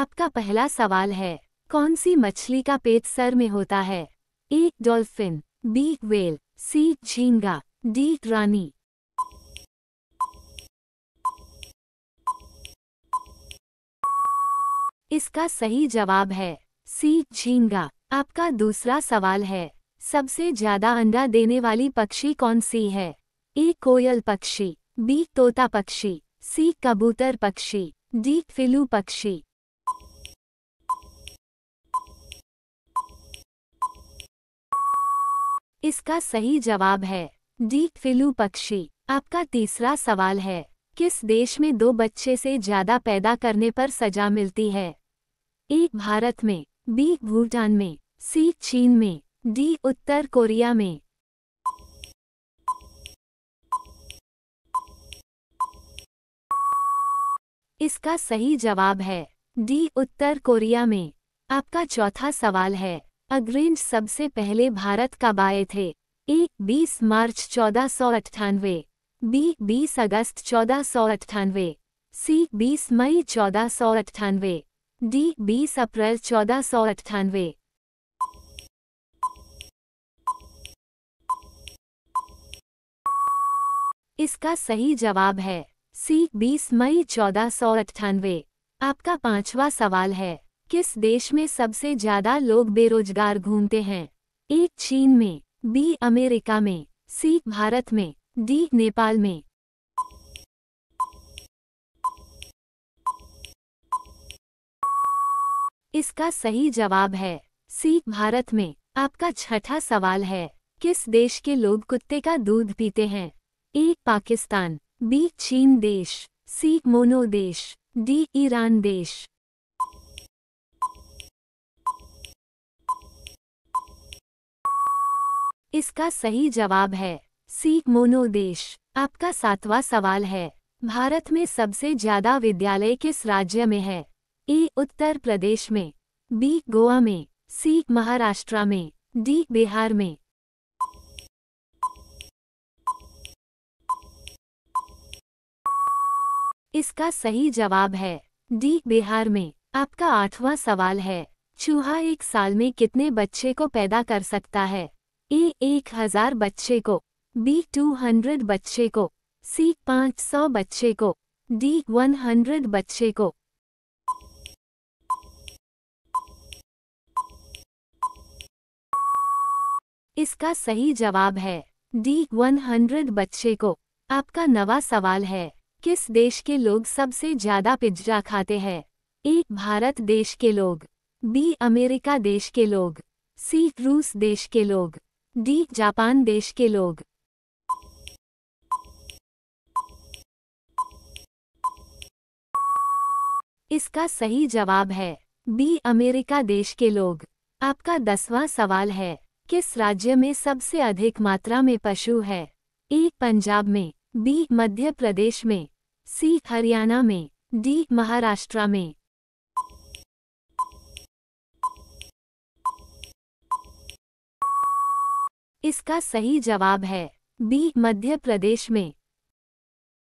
आपका पहला सवाल है कौन सी मछली का पेट सर में होता है A dolphin B whale C झींगा डी रानी इसका सही जवाब है सी झींगा आपका दूसरा सवाल है सबसे ज्यादा अंडा देने वाली पक्षी कौन सी है ए कोयल पक्षी बी तोता पक्षी सी कबूतर पक्षी डी फिलू पक्षी इसका सही जवाब है डी फिलू पक्षी आपका तीसरा सवाल है किस देश में दो बच्चे से ज्यादा पैदा करने पर सजा मिलती है ए भारत में बी भूटान में सी चीन में डी उत्तर कोरिया में इसका सही जवाब है डी उत्तर कोरिया में आपका चौथा सवाल है अग्रेंज सबसे पहले भारत कब आए थे ए 20 मार्च चौदह सौ अट्ठानवे बी 20 अगस्त चौदह सौ अट्ठानवे सी 20 मई चौदह सौ अट्ठानवे डी 20 अप्रैल चौदह सौ अट्ठानवे इसका सही जवाब है सी 20 मई चौदह सौ अट्ठानवे आपका पांचवा सवाल है किस देश में सबसे ज्यादा लोग बेरोजगार घूमते हैं ए चीन में बी अमेरिका में सी भारत में डी नेपाल में इसका सही जवाब है सी भारत में आपका छठा सवाल है किस देश के लोग कुत्ते का दूध पीते हैं ए पाकिस्तान बी चीन देश सी मोनो देश डी ईरान देश इसका सही जवाब है सीख मोनोदेश आपका सातवां सवाल है भारत में सबसे ज्यादा विद्यालय किस राज्य में है ए उत्तर प्रदेश में बी गोवा में सी महाराष्ट्र में डी बिहार में इसका सही जवाब है डी बिहार में आपका आठवां सवाल है चूहा एक साल में कितने बच्चे को पैदा कर सकता है ए एक हजार बच्चे को बी टू हंड्रेड बच्चे को सी पाँच सौ बच्चे को डी वन हंड्रेड बच्चे को इसका सही जवाब है डी वन हंड्रेड बच्चे को आपका नवा सवाल है किस देश के लोग सबसे ज्यादा पिज्जा खाते हैं ए भारत देश के लोग बी अमेरिका देश के लोग सी रूस देश के लोग डी जापान देश के लोग इसका सही जवाब है बी अमेरिका देश के लोग आपका दसवां सवाल है किस राज्य में सबसे अधिक मात्रा में पशु है ए पंजाब में बी मध्य प्रदेश में सी हरियाणा में डी महाराष्ट्र में इसका सही जवाब है बी मध्य प्रदेश में